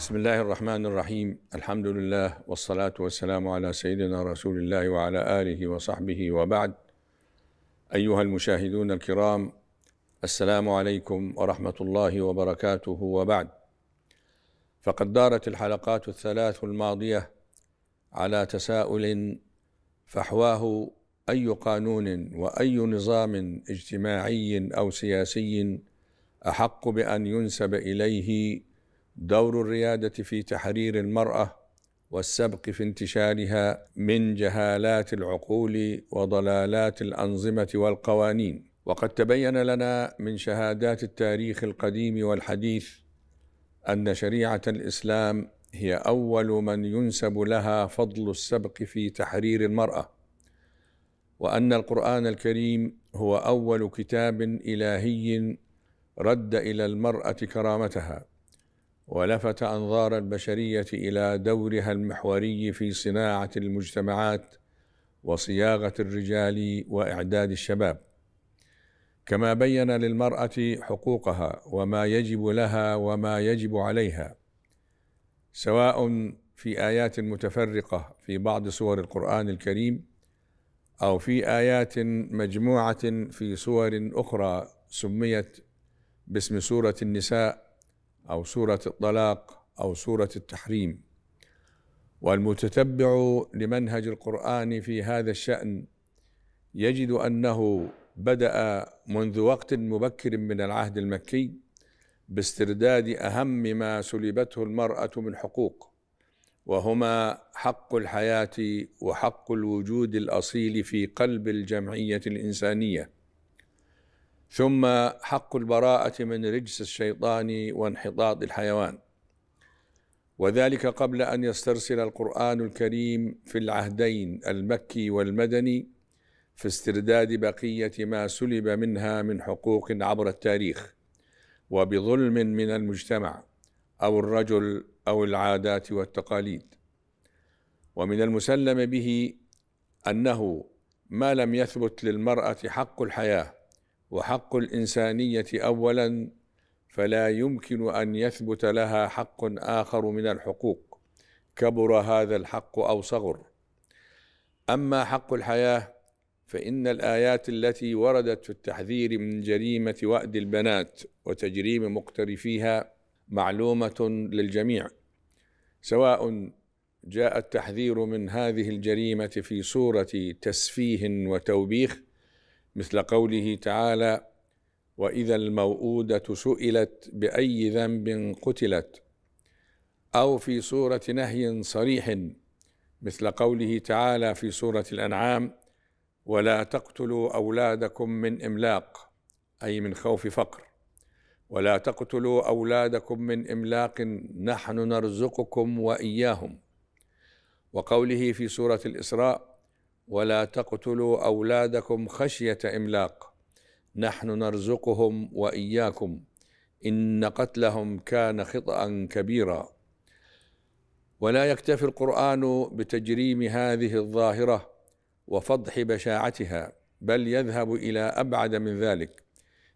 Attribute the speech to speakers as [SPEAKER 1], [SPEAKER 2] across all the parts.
[SPEAKER 1] بسم الله الرحمن الرحيم الحمد لله والصلاة والسلام على سيدنا رسول الله وعلى آله وصحبه وبعد أيها المشاهدون الكرام السلام عليكم ورحمة الله وبركاته وبعد فقد دارت الحلقات الثلاث الماضية على تساؤل فحواه أي قانون وأي نظام اجتماعي أو سياسي أحق بأن ينسب إليه دور الرياده في تحرير المراه والسبق في انتشالها من جهالات العقول وضلالات الانظمه والقوانين وقد تبين لنا من شهادات التاريخ القديم والحديث ان شريعه الاسلام هي اول من ينسب لها فضل السبق في تحرير المراه وان القران الكريم هو اول كتاب الهي رد الى المراه كرامتها ولفت انظار البشريه الى دورها المحوري في صناعه المجتمعات وصياغه الرجال واعداد الشباب كما بين للمراه حقوقها وما يجب لها وما يجب عليها سواء في ايات متفرقه في بعض سور القران الكريم او في ايات مجموعه في سور اخرى سميت باسم سوره النساء أو سورة الطلاق أو سورة التحريم والمتتبع لمنهج القرآن في هذا الشأن يجد أنه بدأ منذ وقت مبكر من العهد المكي باسترداد أهم ما سلبته المرأة من حقوق وهما حق الحياة وحق الوجود الأصيل في قلب الجمعية الإنسانية ثم حق البراءة من رجس الشيطان وانحطاط الحيوان وذلك قبل أن يسترسل القرآن الكريم في العهدين المكي والمدني في استرداد بقية ما سلب منها من حقوق عبر التاريخ وبظلم من المجتمع أو الرجل أو العادات والتقاليد ومن المسلم به أنه ما لم يثبت للمرأة حق الحياة وحق الانسانيه اولا فلا يمكن ان يثبت لها حق اخر من الحقوق كبر هذا الحق او صغر اما حق الحياه فان الايات التي وردت في التحذير من جريمه وأد البنات وتجريم مقترفيها معلومه للجميع سواء جاء التحذير من هذه الجريمه في صوره تسفيه وتوبيخ مثل قوله تعالى واذا الموءوده سئلت باي ذنب قتلت او في سوره نهي صريح مثل قوله تعالى في سوره الانعام ولا تقتلوا اولادكم من املاق اي من خوف فقر ولا تقتلوا اولادكم من املاق نحن نرزقكم واياهم وقوله في سوره الاسراء ولا تقتلوا اولادكم خشيه املاق نحن نرزقهم واياكم ان قتلهم كان خطا كبيرا ولا يكتفي القران بتجريم هذه الظاهره وفضح بشاعتها بل يذهب الى ابعد من ذلك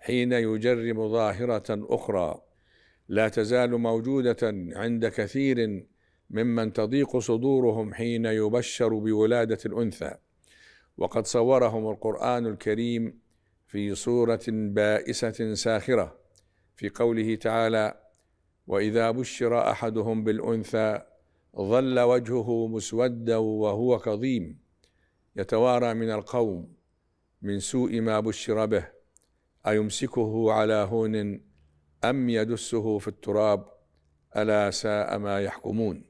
[SPEAKER 1] حين يجرم ظاهره اخرى لا تزال موجوده عند كثير ممن تضيق صدورهم حين يبشر بولاده الانثى وقد صورهم القران الكريم في صوره بائسه ساخره في قوله تعالى واذا بشر احدهم بالانثى ظل وجهه مسودا وهو كظيم يتوارى من القوم من سوء ما بشر به ايمسكه على هون ام يدسه في التراب الا ساء ما يحكمون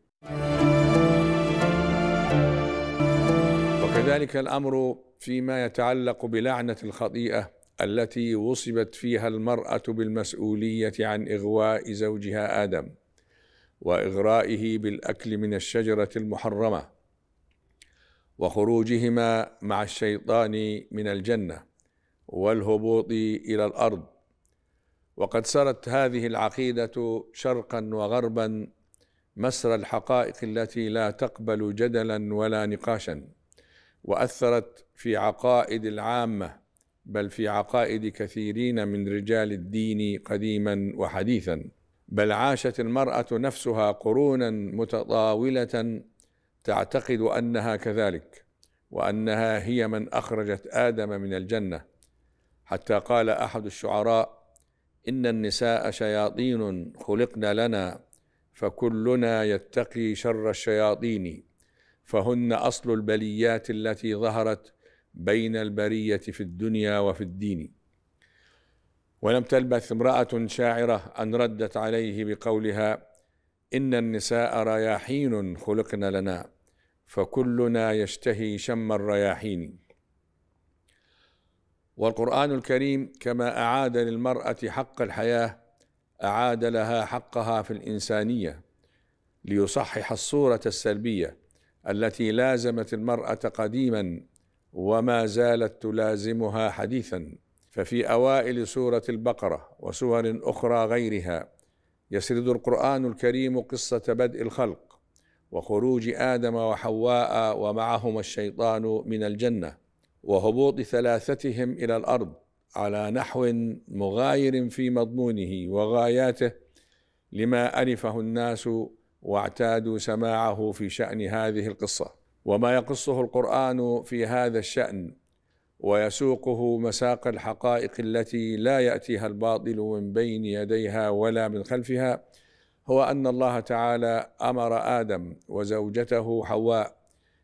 [SPEAKER 1] وكذلك الامر فيما يتعلق بلعنه الخطيئه التي وصبت فيها المراه بالمسؤوليه عن اغواء زوجها ادم واغرائه بالاكل من الشجره المحرمه وخروجهما مع الشيطان من الجنه والهبوط الى الارض وقد سرت هذه العقيده شرقا وغربا مسر الحقائق التي لا تقبل جدلا ولا نقاشا واثرت في عقائد العامه بل في عقائد كثيرين من رجال الدين قديما وحديثا بل عاشت المراه نفسها قرونا متطاوله تعتقد انها كذلك وانها هي من اخرجت ادم من الجنه حتى قال احد الشعراء ان النساء شياطين خلقن لنا فكلنا يتقي شر الشياطين فهن اصل البليات التي ظهرت بين البريه في الدنيا وفي الدين ولم تلبث امراه شاعره ان ردت عليه بقولها ان النساء رياحين خلقن لنا فكلنا يشتهي شم الرياحين والقران الكريم كما اعاد للمراه حق الحياه اعاد لها حقها في الانسانيه ليصحح الصوره السلبيه التي لازمت المراه قديما وما زالت تلازمها حديثا ففي اوائل سوره البقره وسور اخرى غيرها يسرد القران الكريم قصه بدء الخلق وخروج ادم وحواء ومعهما الشيطان من الجنه وهبوط ثلاثتهم الى الارض على نحو مغاير في مضمونه وغاياته لما ألفه الناس واعتادوا سماعه في شأن هذه القصة وما يقصه القرآن في هذا الشأن ويسوقه مساق الحقائق التي لا يأتيها الباطل من بين يديها ولا من خلفها هو أن الله تعالى أمر آدم وزوجته حواء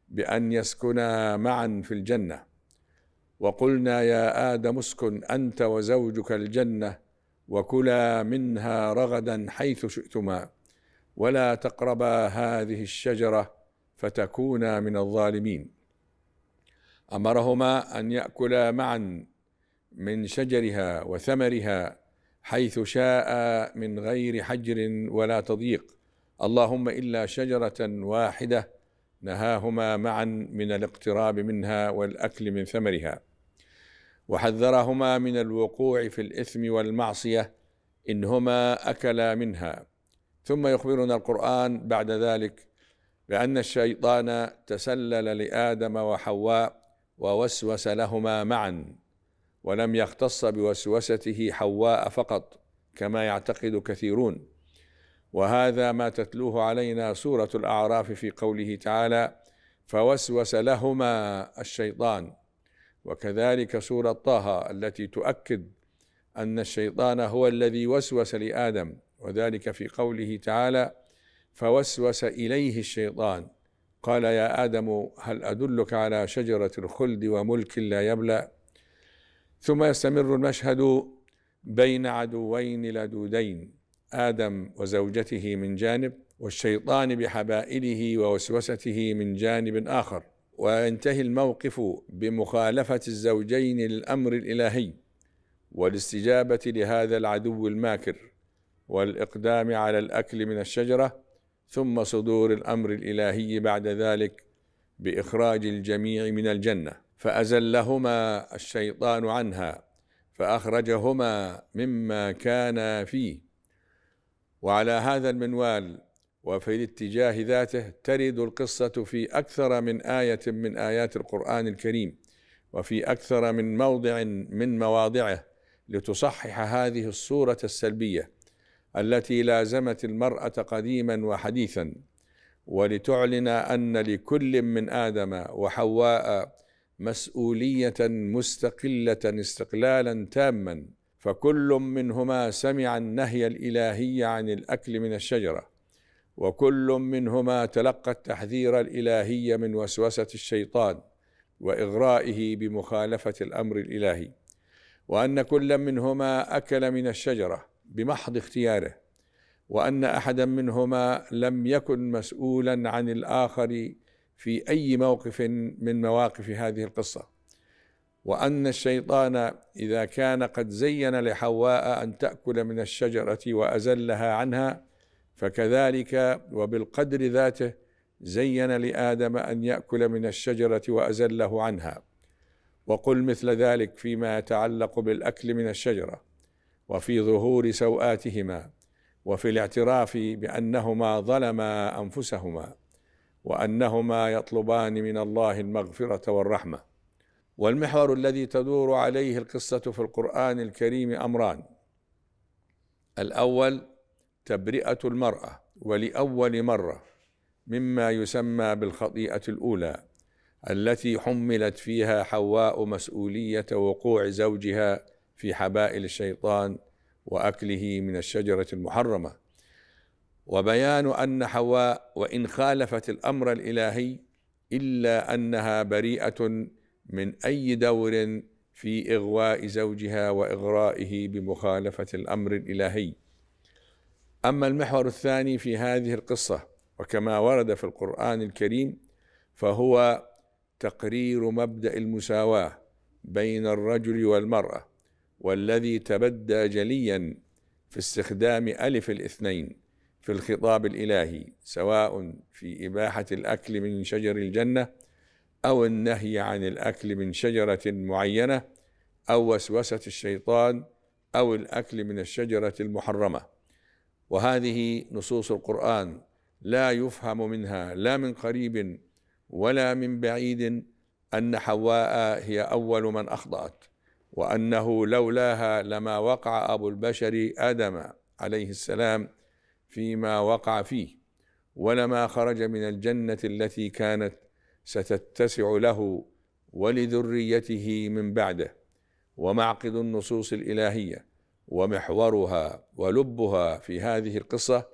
[SPEAKER 1] بأن يسكنا معا في الجنة وقلنا يا ادم اسكن انت وزوجك الجنه وكلا منها رغدا حيث شئتما ولا تقربا هذه الشجره فتكونا من الظالمين امرهما ان ياكلا معا من شجرها وثمرها حيث شاء من غير حجر ولا تضييق اللهم الا شجره واحده نهاهما معا من الاقتراب منها والاكل من ثمرها وحذرهما من الوقوع في الاثم والمعصيه انهما اكلا منها ثم يخبرنا القران بعد ذلك بان الشيطان تسلل لادم وحواء ووسوس لهما معا ولم يختص بوسوسته حواء فقط كما يعتقد كثيرون وهذا ما تتلوه علينا سورة الأعراف في قوله تعالى فوسوس لهما الشيطان وكذلك سورة طه التي تؤكد أن الشيطان هو الذي وسوس لآدم وذلك في قوله تعالى فوسوس إليه الشيطان قال يا آدم هل أدلك على شجرة الخلد وملك لا يبلى ثم يستمر المشهد بين عدوين لدودين ادم وزوجته من جانب والشيطان بحبائله ووسوسته من جانب اخر وينتهي الموقف بمخالفه الزوجين للامر الالهي والاستجابه لهذا العدو الماكر والاقدام على الاكل من الشجره ثم صدور الامر الالهي بعد ذلك باخراج الجميع من الجنه فازلهما الشيطان عنها فاخرجهما مما كانا فيه وعلى هذا المنوال وفي الاتجاه ذاته ترد القصة في أكثر من آية من آيات القرآن الكريم وفي أكثر من موضع من مواضعه لتصحح هذه الصورة السلبية التي لازمت المرأة قديما وحديثا ولتعلن أن لكل من آدم وحواء مسؤولية مستقلة استقلالا تاما فكل منهما سمع النهي الالهي عن الاكل من الشجره وكل منهما تلقى التحذير الالهي من وسوسه الشيطان واغرائه بمخالفه الامر الالهي وان كل منهما اكل من الشجره بمحض اختياره وان احدا منهما لم يكن مسؤولا عن الاخر في اي موقف من مواقف هذه القصه وأن الشيطان إذا كان قد زين لحواء أن تأكل من الشجرة وأزلها عنها فكذلك وبالقدر ذاته زين لآدم أن يأكل من الشجرة وأزله عنها وقل مثل ذلك فيما يتعلق بالأكل من الشجرة وفي ظهور سوآتهما وفي الاعتراف بأنهما ظلما أنفسهما وأنهما يطلبان من الله المغفرة والرحمة والمحور الذي تدور عليه القصة في القرآن الكريم أمران الأول تبرئة المرأة ولأول مرة مما يسمى بالخطيئة الأولى التي حملت فيها حواء مسؤولية وقوع زوجها في حبائل الشيطان وأكله من الشجرة المحرمة وبيان أن حواء وإن خالفت الأمر الإلهي إلا أنها بريئة من أي دور في إغواء زوجها وإغرائه بمخالفة الأمر الإلهي أما المحور الثاني في هذه القصة وكما ورد في القرآن الكريم فهو تقرير مبدأ المساواة بين الرجل والمرأة والذي تبدى جليا في استخدام ألف الاثنين في الخطاب الإلهي سواء في إباحة الأكل من شجر الجنة أو النهي عن الأكل من شجرة معينة أو وسوسة الشيطان أو الأكل من الشجرة المحرمة وهذه نصوص القرآن لا يفهم منها لا من قريب ولا من بعيد أن حواء هي أول من أخطأت وأنه لولاها لما وقع أبو البشر آدم عليه السلام فيما وقع فيه ولما خرج من الجنة التي كانت ستتسع له ولذريته من بعده ومعقد النصوص الالهيه ومحورها ولبها في هذه القصه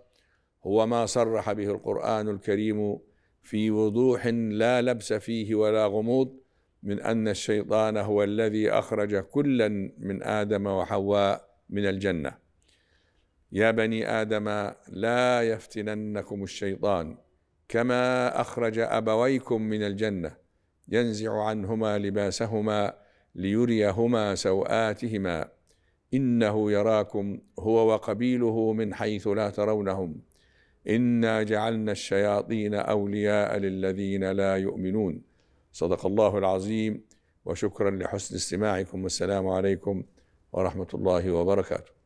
[SPEAKER 1] هو ما صرح به القران الكريم في وضوح لا لبس فيه ولا غموض من ان الشيطان هو الذي اخرج كلا من ادم وحواء من الجنه يا بني ادم لا يفتننكم الشيطان كما اخرج ابويكم من الجنه ينزع عنهما لباسهما ليريهما سواتهما انه يراكم هو وقبيله من حيث لا ترونهم انا جعلنا الشياطين اولياء للذين لا يؤمنون صدق الله العظيم وشكرا لحسن استماعكم والسلام عليكم ورحمه الله وبركاته